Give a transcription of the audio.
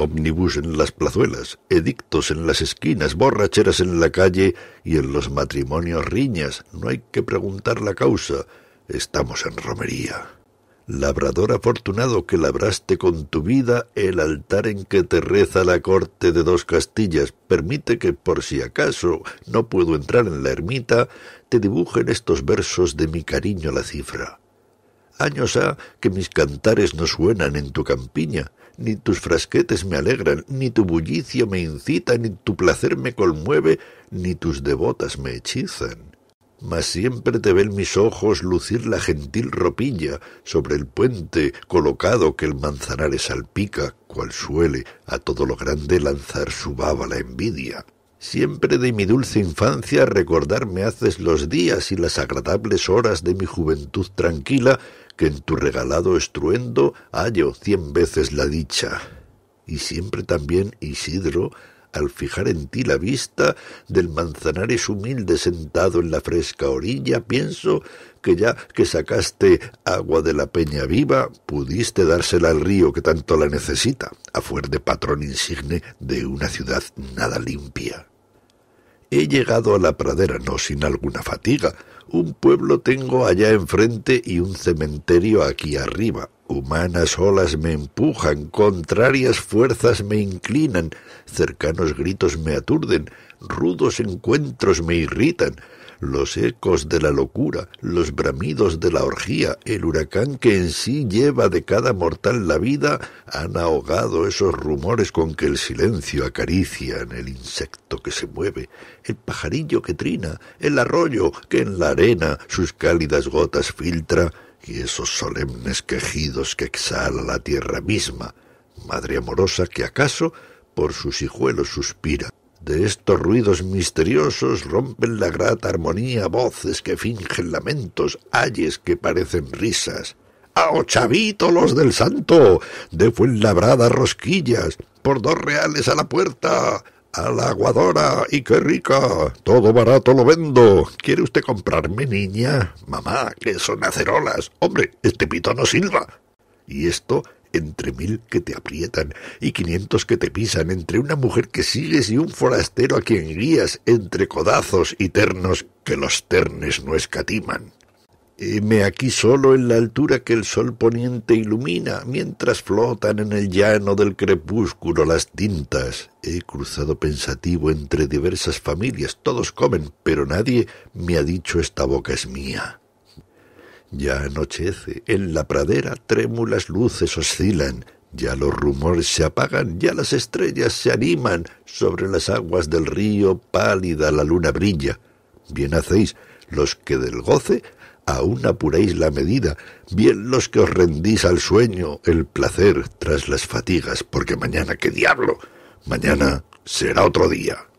ómnibus en las plazuelas, edictos en las esquinas, borracheras en la calle y en los matrimonios riñas. No hay que preguntar la causa. Estamos en romería. Labrador afortunado que labraste con tu vida el altar en que te reza la corte de dos Castillas, permite que, por si acaso no puedo entrar en la ermita, te dibujen estos versos de mi cariño la cifra. Años ha que mis cantares no suenan en tu campiña, ni tus frasquetes me alegran, ni tu bullicio me incita, ni tu placer me conmueve, ni tus devotas me hechizan. Mas siempre te ven mis ojos lucir la gentil ropilla sobre el puente colocado que el manzanares salpica, cual suele a todo lo grande lanzar su baba la envidia. Siempre de mi dulce infancia recordarme haces los días y las agradables horas de mi juventud tranquila que en tu regalado estruendo hallo cien veces la dicha. Y siempre también Isidro, al fijar en ti la vista del manzanares humilde sentado en la fresca orilla, pienso que ya que sacaste agua de la peña viva, pudiste dársela al río que tanto la necesita, a fuer de patrón insigne de una ciudad nada limpia. He llegado a la pradera no sin alguna fatiga. Un pueblo tengo allá enfrente y un cementerio aquí arriba. Humanas olas me empujan, contrarias fuerzas me inclinan, cercanos gritos me aturden, rudos encuentros me irritan los ecos de la locura, los bramidos de la orgía, el huracán que en sí lleva de cada mortal la vida, han ahogado esos rumores con que el silencio acaricia en el insecto que se mueve, el pajarillo que trina, el arroyo que en la arena sus cálidas gotas filtra, y esos solemnes quejidos que exhala la tierra misma, madre amorosa que acaso por sus hijuelos suspira, de estos ruidos misteriosos rompen la grata armonía voces que fingen lamentos, ayes que parecen risas. ¡A ¡Oh, chavito los del santo! De Fuenlabrada rosquillas, por dos reales a la puerta. A la aguadora, y qué rica. Todo barato lo vendo. ¿Quiere usted comprarme, niña? Mamá, que son acerolas. Hombre, este pito no silba. Y esto entre mil que te aprietan y quinientos que te pisan, entre una mujer que sigues y un forastero a quien guías, entre codazos y ternos que los ternes no escatiman. Heme aquí solo en la altura que el sol poniente ilumina, mientras flotan en el llano del crepúsculo las tintas. He cruzado pensativo entre diversas familias, todos comen, pero nadie me ha dicho esta boca es mía. Ya anochece, en la pradera trémulas luces oscilan, ya los rumores se apagan, ya las estrellas se animan, sobre las aguas del río pálida la luna brilla. Bien hacéis los que del goce aún apuráis la medida, bien los que os rendís al sueño, el placer tras las fatigas, porque mañana, qué diablo, mañana será otro día.